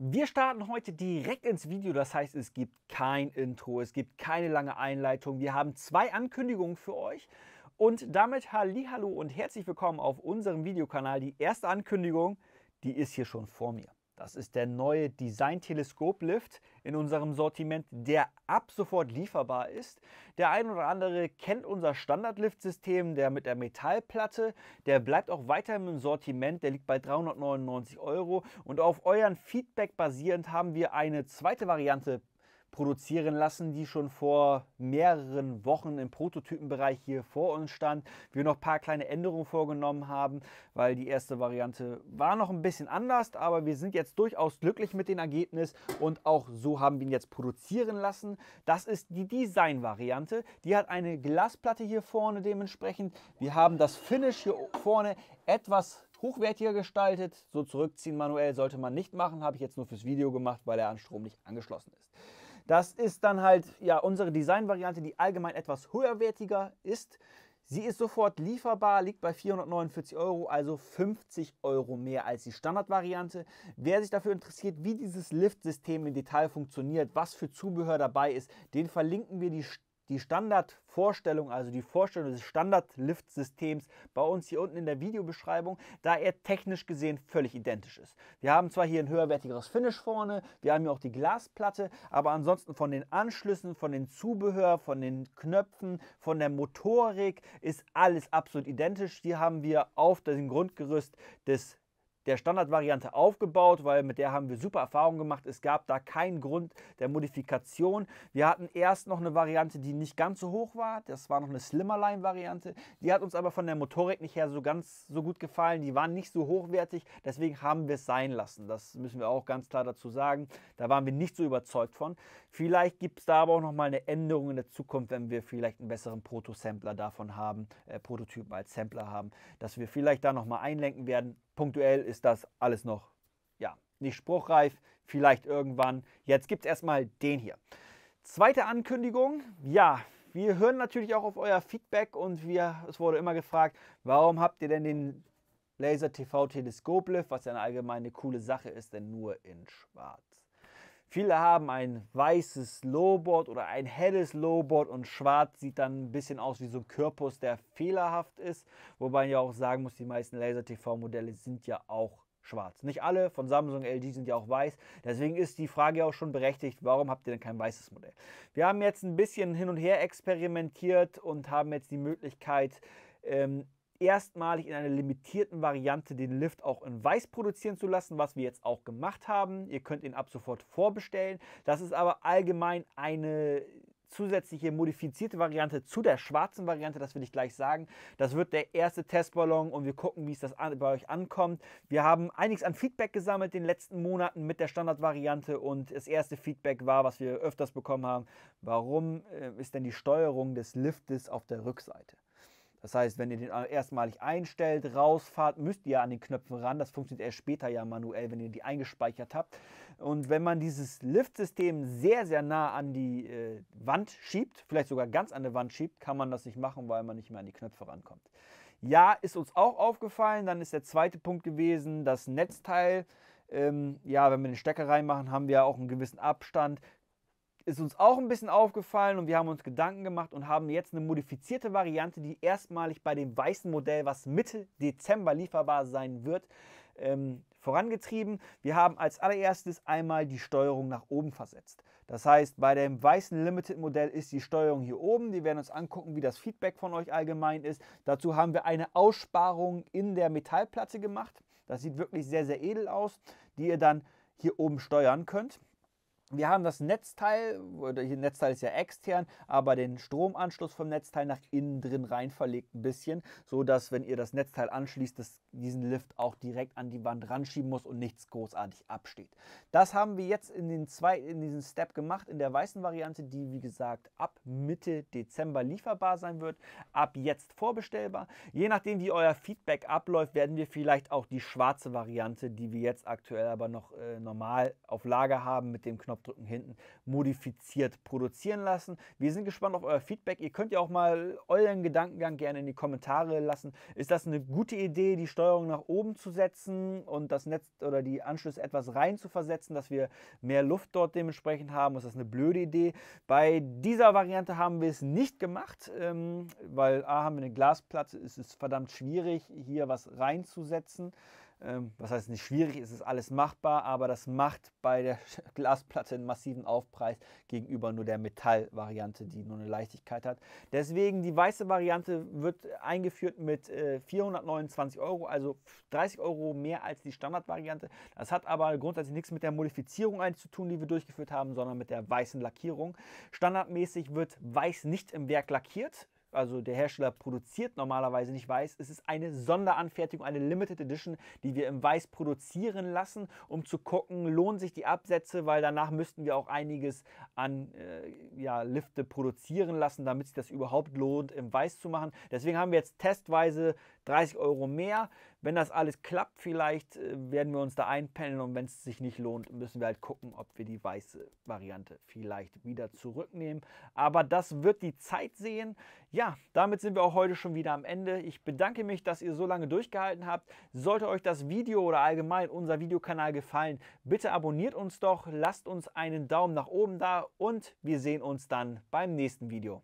Wir starten heute direkt ins Video, das heißt es gibt kein Intro, es gibt keine lange Einleitung. Wir haben zwei Ankündigungen für euch und damit hallo und herzlich willkommen auf unserem Videokanal. Die erste Ankündigung, die ist hier schon vor mir. Das ist der neue Design-Teleskop-Lift in unserem Sortiment, der ab sofort lieferbar ist. Der ein oder andere kennt unser Standard-Lift-System, der mit der Metallplatte. Der bleibt auch weiter im Sortiment, der liegt bei 399 Euro. Und auf euren Feedback basierend haben wir eine zweite Variante produzieren lassen, die schon vor mehreren Wochen im Prototypenbereich hier vor uns stand. Wir noch ein paar kleine Änderungen vorgenommen haben, weil die erste Variante war noch ein bisschen anders, aber wir sind jetzt durchaus glücklich mit dem Ergebnis und auch so haben wir ihn jetzt produzieren lassen. Das ist die Design-Variante. Die hat eine Glasplatte hier vorne dementsprechend. Wir haben das Finish hier vorne etwas hochwertiger gestaltet. So zurückziehen manuell sollte man nicht machen, habe ich jetzt nur fürs Video gemacht, weil er an Strom nicht angeschlossen ist. Das ist dann halt ja unsere Designvariante, die allgemein etwas höherwertiger ist. Sie ist sofort lieferbar, liegt bei 449 Euro, also 50 Euro mehr als die Standardvariante. Wer sich dafür interessiert, wie dieses Lift-System im Detail funktioniert, was für Zubehör dabei ist, den verlinken wir die die Standardvorstellung, also die Vorstellung des Standard-Lift-Systems bei uns hier unten in der Videobeschreibung, da er technisch gesehen völlig identisch ist. Wir haben zwar hier ein höherwertigeres Finish vorne, wir haben hier auch die Glasplatte, aber ansonsten von den Anschlüssen, von den Zubehör, von den Knöpfen, von der Motorik ist alles absolut identisch. Hier haben wir auf dem Grundgerüst des der Standardvariante aufgebaut, weil mit der haben wir super Erfahrungen gemacht. Es gab da keinen Grund der Modifikation. Wir hatten erst noch eine Variante, die nicht ganz so hoch war. Das war noch eine Slimmerline-Variante. Die hat uns aber von der Motorik nicht her so ganz so gut gefallen. Die waren nicht so hochwertig. Deswegen haben wir es sein lassen. Das müssen wir auch ganz klar dazu sagen. Da waren wir nicht so überzeugt von. Vielleicht gibt es da aber auch noch mal eine Änderung in der Zukunft, wenn wir vielleicht einen besseren Proto-Sampler davon haben, äh, Prototypen als Sampler haben, dass wir vielleicht da noch mal einlenken werden Punktuell ist das alles noch ja, nicht spruchreif, vielleicht irgendwann. Jetzt gibt es erstmal den hier. Zweite Ankündigung, ja, wir hören natürlich auch auf euer Feedback und wir, es wurde immer gefragt, warum habt ihr denn den Laser TV Teleskoplift, was ja eine allgemeine coole Sache ist, denn nur in schwarz. Viele haben ein weißes Lowboard oder ein helles Lowboard und schwarz sieht dann ein bisschen aus wie so ein Körpus, der fehlerhaft ist. Wobei man ja auch sagen muss, die meisten Laser-TV-Modelle sind ja auch schwarz. Nicht alle, von Samsung, LG sind ja auch weiß. Deswegen ist die Frage auch schon berechtigt, warum habt ihr denn kein weißes Modell? Wir haben jetzt ein bisschen hin und her experimentiert und haben jetzt die Möglichkeit, ähm, erstmalig in einer limitierten Variante den Lift auch in weiß produzieren zu lassen, was wir jetzt auch gemacht haben. Ihr könnt ihn ab sofort vorbestellen. Das ist aber allgemein eine zusätzliche modifizierte Variante zu der schwarzen Variante, das will ich gleich sagen. Das wird der erste Testballon und wir gucken, wie es das bei euch ankommt. Wir haben einiges an Feedback gesammelt in den letzten Monaten mit der Standardvariante und das erste Feedback war, was wir öfters bekommen haben, warum äh, ist denn die Steuerung des Liftes auf der Rückseite? Das heißt, wenn ihr den äh, erstmalig einstellt, rausfahrt, müsst ihr an den Knöpfen ran. Das funktioniert erst später ja manuell, wenn ihr die eingespeichert habt. Und wenn man dieses Liftsystem sehr, sehr nah an die äh, Wand schiebt, vielleicht sogar ganz an die Wand schiebt, kann man das nicht machen, weil man nicht mehr an die Knöpfe rankommt. Ja, ist uns auch aufgefallen. Dann ist der zweite Punkt gewesen, das Netzteil. Ähm, ja, wenn wir den Stecker reinmachen, haben wir auch einen gewissen Abstand ist uns auch ein bisschen aufgefallen und wir haben uns Gedanken gemacht und haben jetzt eine modifizierte Variante, die erstmalig bei dem weißen Modell, was Mitte Dezember lieferbar sein wird, ähm, vorangetrieben. Wir haben als allererstes einmal die Steuerung nach oben versetzt. Das heißt, bei dem weißen Limited-Modell ist die Steuerung hier oben. Wir werden uns angucken, wie das Feedback von euch allgemein ist. Dazu haben wir eine Aussparung in der Metallplatte gemacht. Das sieht wirklich sehr, sehr edel aus, die ihr dann hier oben steuern könnt. Wir haben das Netzteil, oder hier Netzteil ist ja extern, aber den Stromanschluss vom Netzteil nach innen drin rein verlegt ein bisschen, so dass wenn ihr das Netzteil anschließt, dass diesen Lift auch direkt an die Wand ranschieben muss und nichts großartig absteht. Das haben wir jetzt in, den zwei, in diesen Step gemacht, in der weißen Variante, die wie gesagt ab Mitte Dezember lieferbar sein wird, ab jetzt vorbestellbar. Je nachdem wie euer Feedback abläuft, werden wir vielleicht auch die schwarze Variante, die wir jetzt aktuell aber noch äh, normal auf Lager haben, mit dem Knopf Knopfdrücken hinten modifiziert produzieren lassen. Wir sind gespannt auf euer Feedback. Ihr könnt ja auch mal euren Gedankengang gerne in die Kommentare lassen. Ist das eine gute Idee, die Steuerung nach oben zu setzen und das Netz oder die Anschlüsse etwas rein zu versetzen, dass wir mehr Luft dort dementsprechend haben? Ist das eine blöde Idee? Bei dieser Variante haben wir es nicht gemacht, ähm, weil A haben wir eine Glasplatte, es ist verdammt schwierig, hier was reinzusetzen. Ähm, was heißt nicht schwierig, es ist alles machbar, aber das macht bei der Glasplatte einen massiven Aufpreis gegenüber nur der Metallvariante, die nur eine Leichtigkeit hat. Deswegen die weiße Variante wird eingeführt mit 429 äh, Euro, also 30 Euro mehr als die Standardvariante. Das hat aber grundsätzlich nichts mit der Modifizierung zu tun, die wir durchgeführt haben, sondern mit der weißen Lackierung. Standardmäßig wird weiß nicht im Werk lackiert, also der Hersteller produziert normalerweise nicht weiß. Es ist eine Sonderanfertigung, eine Limited Edition, die wir im Weiß produzieren lassen, um zu gucken, lohnen sich die Absätze, weil danach müssten wir auch einiges an äh, ja, Lifte produzieren lassen, damit sich das überhaupt lohnt, im Weiß zu machen. Deswegen haben wir jetzt testweise 30 Euro mehr. Wenn das alles klappt, vielleicht äh, werden wir uns da einpendeln und wenn es sich nicht lohnt, müssen wir halt gucken, ob wir die weiße Variante vielleicht wieder zurücknehmen. Aber das wird die Zeit sehen. Ja, ja, damit sind wir auch heute schon wieder am Ende. Ich bedanke mich, dass ihr so lange durchgehalten habt. Sollte euch das Video oder allgemein unser Videokanal gefallen, bitte abonniert uns doch, lasst uns einen Daumen nach oben da und wir sehen uns dann beim nächsten Video.